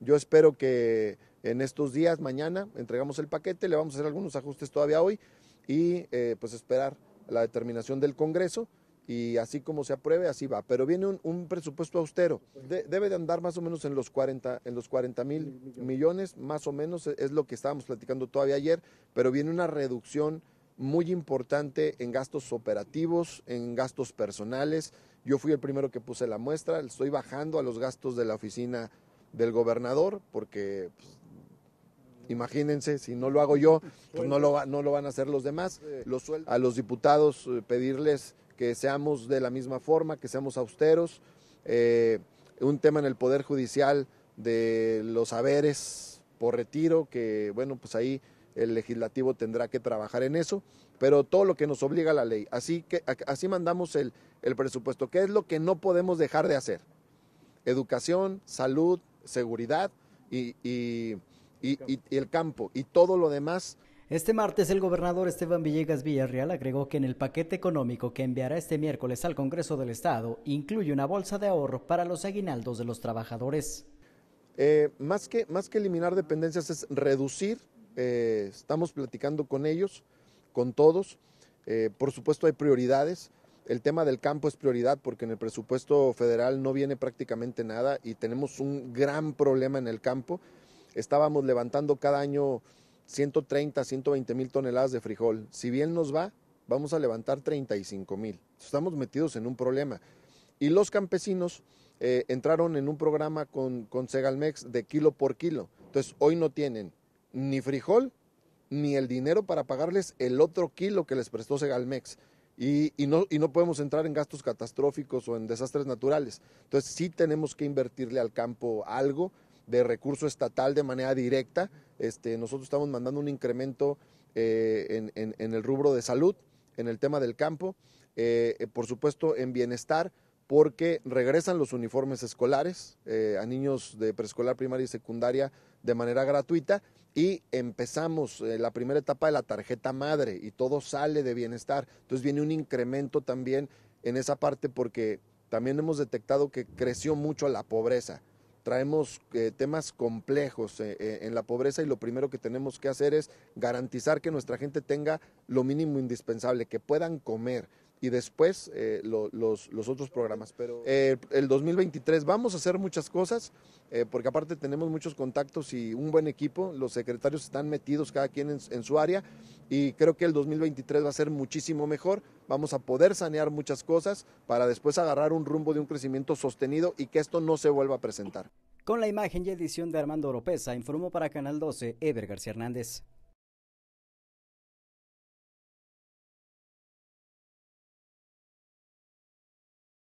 Yo espero que en estos días, mañana, entregamos el paquete, le vamos a hacer algunos ajustes todavía hoy y eh, pues esperar la determinación del Congreso y así como se apruebe, así va. Pero viene un, presupuesto austero, debe de andar más o menos en los en los 40 mil millones, más o menos e, es lo que estábamos platicando todavía ayer, pero viene una reducción muy importante en gastos operativos, en gastos personales. Yo fui el primero que puse la muestra, estoy bajando a los gastos de la oficina del gobernador, porque pues, imagínense, si no lo hago yo, pues no lo, no lo van a hacer los demás. Los a los diputados eh, pedirles que seamos de la misma forma, que seamos austeros. Eh, un tema en el Poder Judicial de los haberes por retiro, que bueno, pues ahí el legislativo tendrá que trabajar en eso, pero todo lo que nos obliga la ley. Así que así mandamos el, el presupuesto. ¿Qué es lo que no podemos dejar de hacer? Educación, salud, seguridad y, y, y, el campo y todo lo demás. Este martes el gobernador Esteban Villegas Villarreal agregó que en el paquete económico que enviará este miércoles al Congreso del Estado incluye una bolsa de ahorro para los aguinaldos de los trabajadores. Eh, más, que, más que eliminar dependencias es reducir, eh, estamos platicando con ellos, con todos, eh, por supuesto hay prioridades, el tema del campo es prioridad porque en el presupuesto federal no viene prácticamente nada y tenemos un gran problema en el campo. Estábamos levantando cada año 130, 120 mil toneladas de frijol. Si bien nos va, vamos a levantar 35 mil. Estamos metidos en un problema. Y los campesinos eh, entraron en un programa con, con Segalmex de kilo por kilo. Entonces hoy no tienen ni frijol ni el dinero para pagarles el otro kilo que les prestó Segalmex y, no, y no podemos entrar en gastos catastróficos o en desastres naturales. Entonces sí tenemos que invertirle al campo algo de recurso estatal de manera directa. Este, nosotros estamos mandando un incremento eh, en, el rubro de salud, en el tema del campo, eh, eh, por supuesto en bienestar, porque regresan los uniformes escolares eh, a niños de preescolar, primaria y secundaria de manera gratuita y empezamos eh, la primera etapa de la tarjeta madre y todo sale de bienestar. Entonces viene un incremento también en esa parte porque también hemos detectado que creció mucho la pobreza. Traemos eh, temas complejos en la pobreza y lo primero que tenemos que hacer es garantizar que nuestra gente tenga lo mínimo indispensable, que puedan comer y después eh, los, otros programas. Pero eh, el 2023 vamos a hacer muchas cosas, eh, porque aparte tenemos muchos contactos y un buen equipo, los secretarios están metidos cada quien en, su área y creo que el 2023 va a ser muchísimo mejor, vamos a poder sanear muchas cosas para después agarrar un rumbo de un crecimiento sostenido y que esto no se vuelva a presentar. Con la imagen y edición de Armando Oropesa, informó para Canal 12 Ever García Hernández.